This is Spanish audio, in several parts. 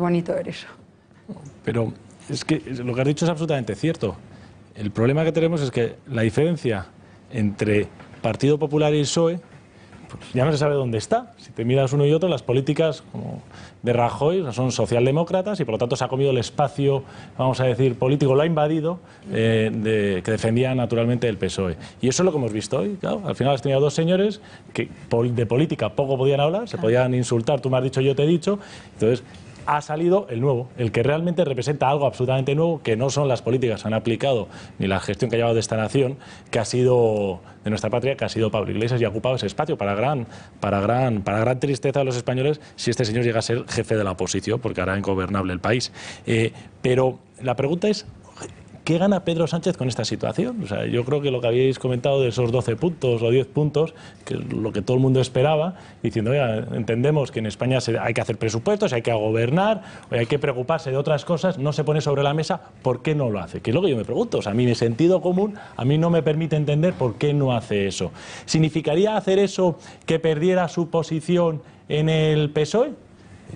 bonito eso. Pero es que lo que has dicho es absolutamente cierto. El problema que tenemos es que la diferencia entre Partido Popular y PSOE pues ya no se sabe dónde está. Si te miras uno y otro, las políticas de Rajoy son socialdemócratas y por lo tanto se ha comido el espacio, vamos a decir, político, lo ha invadido, eh, que defendía naturalmente el PSOE. Y eso es lo que hemos visto hoy. al final has tenido dos señores que de política poco podían hablar, se podían insultar, tú me has dicho, yo te he dicho. Entonces, ha salido el nuevo, el que realmente representa algo absolutamente nuevo, que no son las políticas que han aplicado ni la gestión que ha llevado de esta nación, que ha sido de nuestra patria, que ha sido Pablo Iglesias y ha ocupado ese espacio para gran, para gran, para gran tristeza de los españoles si este señor llega a ser jefe de la oposición, porque hará ingobernable el país. Eh, pero la pregunta es ¿Qué gana Pedro Sánchez con esta situación? O sea, yo creo que lo que habéis comentado de esos 12 puntos o 10 puntos, que es lo que todo el mundo esperaba, diciendo, oiga, entendemos que en España hay que hacer presupuestos, hay que gobernar, hay que preocuparse de otras cosas, no se pone sobre la mesa, ¿por qué no lo hace? Que es lo que yo me pregunto. O sea, a mí mi sentido común, a mí no me permite entender por qué no hace eso. ¿Significaría hacer eso que perdiera su posición en el PSOE?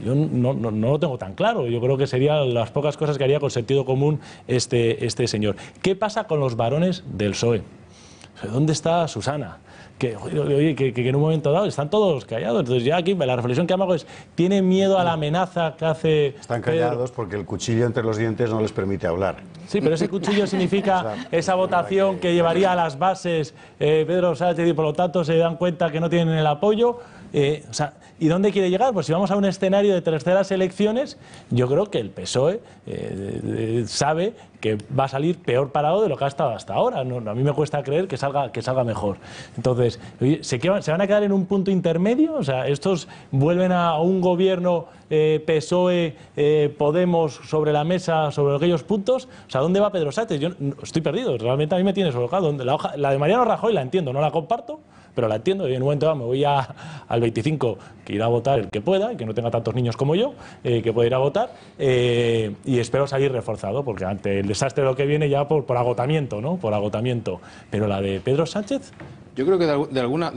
Yo no, lo tengo tan claro. Yo creo que serían las pocas cosas que haría con sentido común este, este señor. ¿Qué pasa con los varones del PSOE? ¿Dónde está Susana? Que, en un momento dado están todos callados. Entonces ya aquí la reflexión que hago es, ¿tiene miedo a la amenaza que hace... Están callados porque el cuchillo entre los dientes no les permite hablar. Sí, pero ese cuchillo significa esa votación que... llevaría a las bases eh, Pedro Sánchez y por lo tanto se dan cuenta que no tienen el apoyo. Eh, ¿Y dónde quiere llegar? Pues si vamos a un escenario de terceras elecciones, yo creo que el PSOE eh, sabe que va a salir peor parado de lo que ha estado hasta ahora. a mí me cuesta creer que salga, que salga mejor. Entonces, ¿se, van a quedar en un punto intermedio? O sea, ¿estos vuelven a un gobierno eh, PSOE, eh, Podemos sobre la mesa, sobre aquellos puntos? O sea, ¿dónde va Pedro Sánchez? Yo estoy perdido, realmente a mí me tiene eso. La, la de Mariano Rajoy la entiendo, no la comparto, pero la entiendo. Y en un momento me voy a, al 25, que irá a votar el que pueda, que no tenga tantos niños como yo, eh, que pueda ir a votar. y espero salir reforzado, porque ante el desastre de lo que viene ya por, por agotamiento, ¿no? Por agotamiento. Pero la de Pedro Sánchez, yo creo que de, alguna